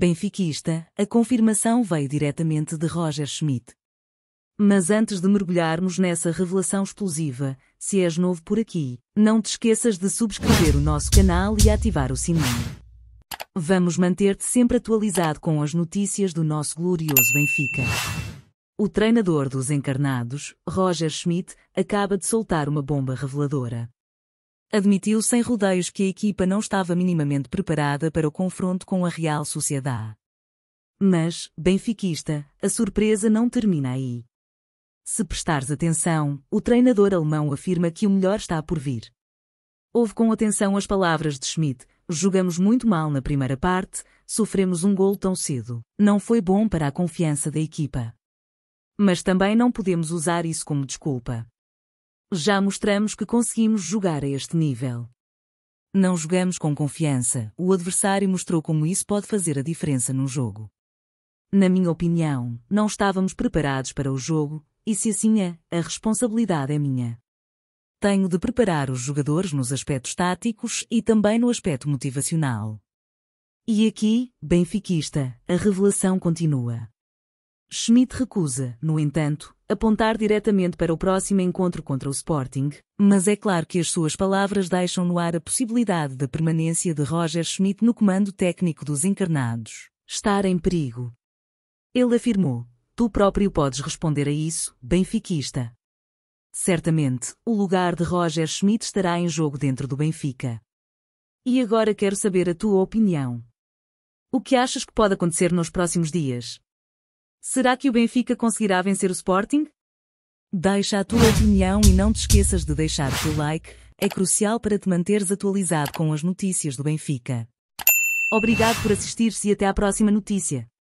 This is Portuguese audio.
benfiquista, a confirmação veio diretamente de Roger Schmidt. Mas antes de mergulharmos nessa revelação explosiva, se és novo por aqui, não te esqueças de subscrever o nosso canal e ativar o sininho. Vamos manter-te sempre atualizado com as notícias do nosso glorioso Benfica. O treinador dos encarnados, Roger Schmidt, acaba de soltar uma bomba reveladora. Admitiu sem rodeios que a equipa não estava minimamente preparada para o confronto com a Real Sociedade. Mas, benfiquista, a surpresa não termina aí. Se prestares atenção, o treinador alemão afirma que o melhor está por vir. Ouve com atenção as palavras de Schmidt. Jogamos muito mal na primeira parte, sofremos um gol tão cedo. Não foi bom para a confiança da equipa. Mas também não podemos usar isso como desculpa. Já mostramos que conseguimos jogar a este nível. Não jogamos com confiança, o adversário mostrou como isso pode fazer a diferença no jogo. Na minha opinião, não estávamos preparados para o jogo, e se assim é, a responsabilidade é minha. Tenho de preparar os jogadores nos aspectos táticos e também no aspecto motivacional. E aqui, benfiquista, a revelação continua. Schmidt recusa, no entanto, apontar diretamente para o próximo encontro contra o Sporting, mas é claro que as suas palavras deixam no ar a possibilidade da permanência de Roger Schmidt no comando técnico dos encarnados. Estar em perigo. Ele afirmou: Tu próprio podes responder a isso, benfiquista. Certamente, o lugar de Roger Schmidt estará em jogo dentro do Benfica. E agora quero saber a tua opinião. O que achas que pode acontecer nos próximos dias? Será que o Benfica conseguirá vencer o Sporting? Deixa a tua opinião e não te esqueças de deixar o teu like, é crucial para te manteres atualizado com as notícias do Benfica. Obrigado por assistir-se e até à próxima notícia.